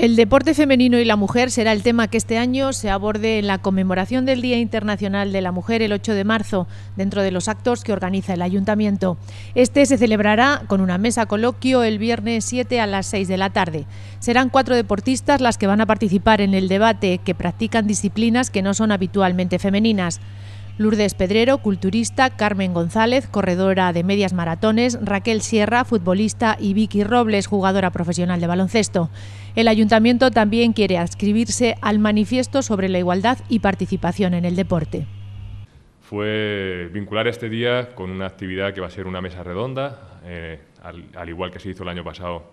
El deporte femenino y la mujer será el tema que este año se aborde en la conmemoración del Día Internacional de la Mujer el 8 de marzo, dentro de los actos que organiza el ayuntamiento. Este se celebrará con una mesa coloquio el viernes 7 a las 6 de la tarde. Serán cuatro deportistas las que van a participar en el debate que practican disciplinas que no son habitualmente femeninas. Lourdes Pedrero, culturista, Carmen González, corredora de medias maratones, Raquel Sierra, futbolista y Vicky Robles, jugadora profesional de baloncesto. El ayuntamiento también quiere adscribirse al manifiesto sobre la igualdad y participación en el deporte. Fue vincular este día con una actividad que va a ser una mesa redonda, eh, al, igual que se hizo el año pasado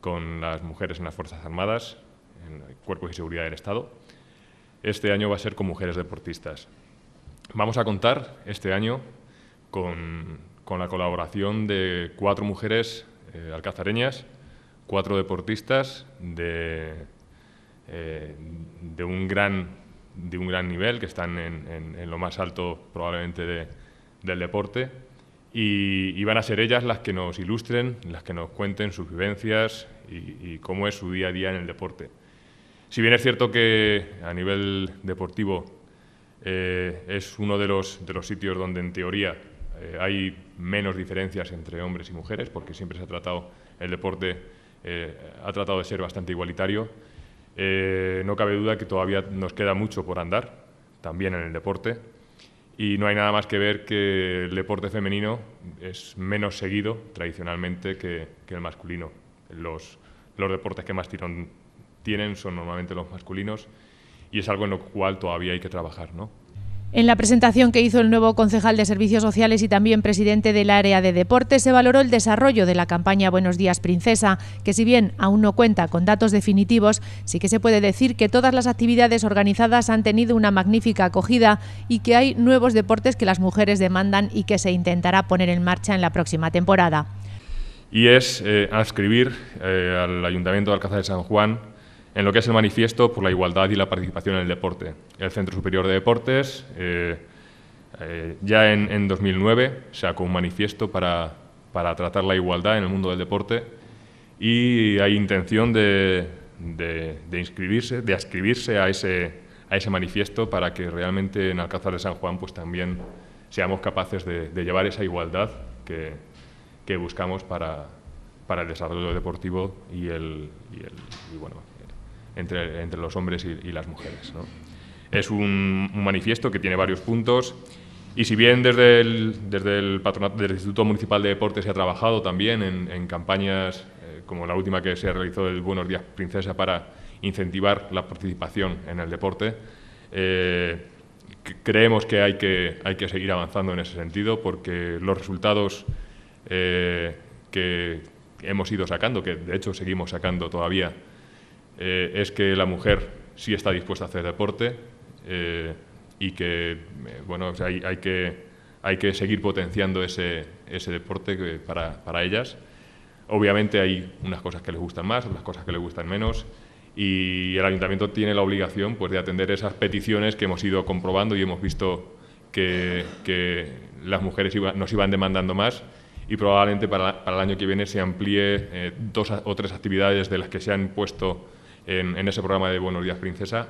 con las mujeres en las Fuerzas Armadas, en el Cuerpos de Seguridad del Estado. Este año va a ser con mujeres deportistas. Vamos a contar este año con, la colaboración de cuatro mujeres eh, alcazareñas, cuatro deportistas de, eh, de, un, gran, nivel, que están en, lo más alto probablemente del deporte. Y, van a ser ellas las que nos ilustren, las que nos cuenten sus vivencias y cómo es su día a día en el deporte. Si bien es cierto que a nivel deportivo eh, es uno de los, sitios donde en teoría eh, hay menos diferencias entre hombres y mujeres, porque siempre se ha tratado, el deporte eh, ha tratado de ser bastante igualitario. no cabe duda que todavía nos queda mucho por andar, también en el deporte, y no hay nada más que ver que el deporte femenino es menos seguido tradicionalmente que, el masculino. Los, los deportes que más tirón tienen son normalmente los masculinos y es algo en lo cual todavía hay que trabajar, ¿no? En la presentación que hizo el nuevo concejal de Servicios Sociales y también presidente del área de deportes se valoró el desarrollo de la campaña Buenos Días Princesa, que si bien aún no cuenta con datos definitivos, sí que se puede decir que todas las actividades organizadas han tenido una magnífica acogida y que hay nuevos deportes que las mujeres demandan y que se intentará poner en marcha en la próxima temporada. Y es eh, adscribir eh, al Ayuntamiento de Alcázar de San Juan en lo que es el manifiesto por la igualdad y la participación en el deporte. El Centro Superior de Deportes eh, eh, ya en, en, 2009 sacó un manifiesto para, para, tratar la igualdad en el mundo del deporte y hay intención de, de, inscribirse, de ascribirse a ese, a ese manifiesto para que realmente en Alcázar de San Juan pues también seamos capaces de, de llevar esa igualdad que, que buscamos para, para, el desarrollo deportivo y el, y el y bueno, entre, los hombres y, las mujeres. Es un, manifiesto que tiene varios puntos y si bien desde el, desde el Instituto Municipal de Deportes se ha trabajado también en, campañas eh, como la última que se realizó el Buenos Días Princesa para incentivar la participación en el deporte, eh, creemos que hay, que hay que seguir avanzando en ese sentido porque los resultados eh, que hemos ido sacando, que de hecho seguimos sacando todavía, eh, es que la mujer sí está dispuesta a hacer deporte eh, y que eh, bueno, hay, que, hay que seguir potenciando ese, deporte para, ellas. Obviamente hay unas cosas que les gustan más, otras cosas que les gustan menos y el ayuntamiento tiene la obligación pues, de atender esas peticiones que hemos ido comprobando y hemos visto que, las mujeres nos iban demandando más y probablemente para, el año que viene se amplíe dos o tres actividades de las que se han puesto en, ese programa de Buenos Días Princesa,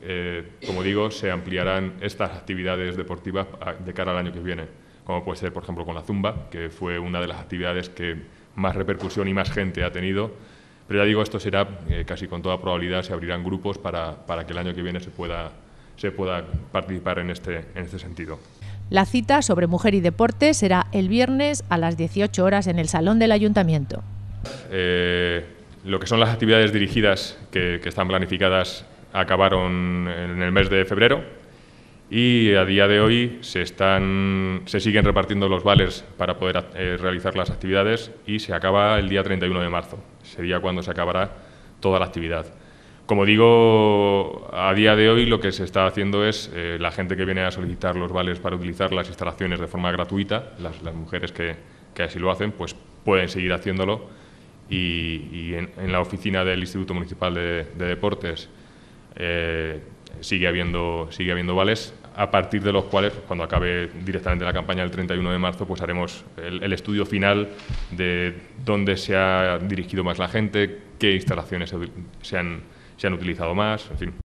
eh, como digo, se ampliarán estas actividades deportivas ah, de cara al año que viene, como puede ser, por ejemplo, con la Zumba, que fue una de las actividades que más repercusión y más gente ha tenido. Pero ya digo, esto será eh, casi con toda probabilidad, se abrirán grupos para, para, que el año que viene se pueda, se pueda participar en este, en este sentido. La cita sobre mujer y deporte será el viernes a las 18 horas en el Salón del Ayuntamiento. Eh, lo que son las actividades dirigidas que, están planificadas acabaron en el mes de febrero y a día de hoy se, están, se siguen repartiendo los vales para poder eh, realizar las actividades y se acaba el día 31 de marzo. Sería cuando se acabará toda la actividad. Como digo, a día de hoy lo que se está haciendo es eh, la gente que viene a solicitar los vales para utilizar las instalaciones de forma gratuita, las, mujeres que, que así lo hacen, pues pueden seguir haciéndolo y, en, la oficina del Instituto Municipal de, Deportes eh, sigue, habiendo, sigue habiendo vales, a partir de los cuales, cuando acabe directamente la campaña del 31 de marzo, pues haremos el, estudio final de dónde se ha dirigido más la gente, qué instalaciones han, se han utilizado más, en fin.